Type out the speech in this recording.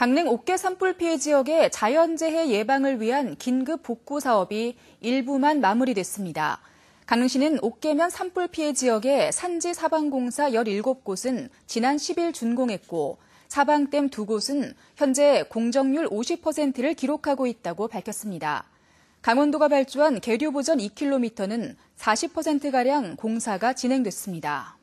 강릉 옥계 산불 피해 지역의 자연재해 예방을 위한 긴급 복구 사업이 일부만 마무리됐습니다. 강릉시는 옥계면 산불 피해 지역의 산지 사방공사 17곳은 지난 10일 준공했고 사방댐 2곳은 현재 공정률 50%를 기록하고 있다고 밝혔습니다. 강원도가 발주한 계류 보전 2km는 40%가량 공사가 진행됐습니다.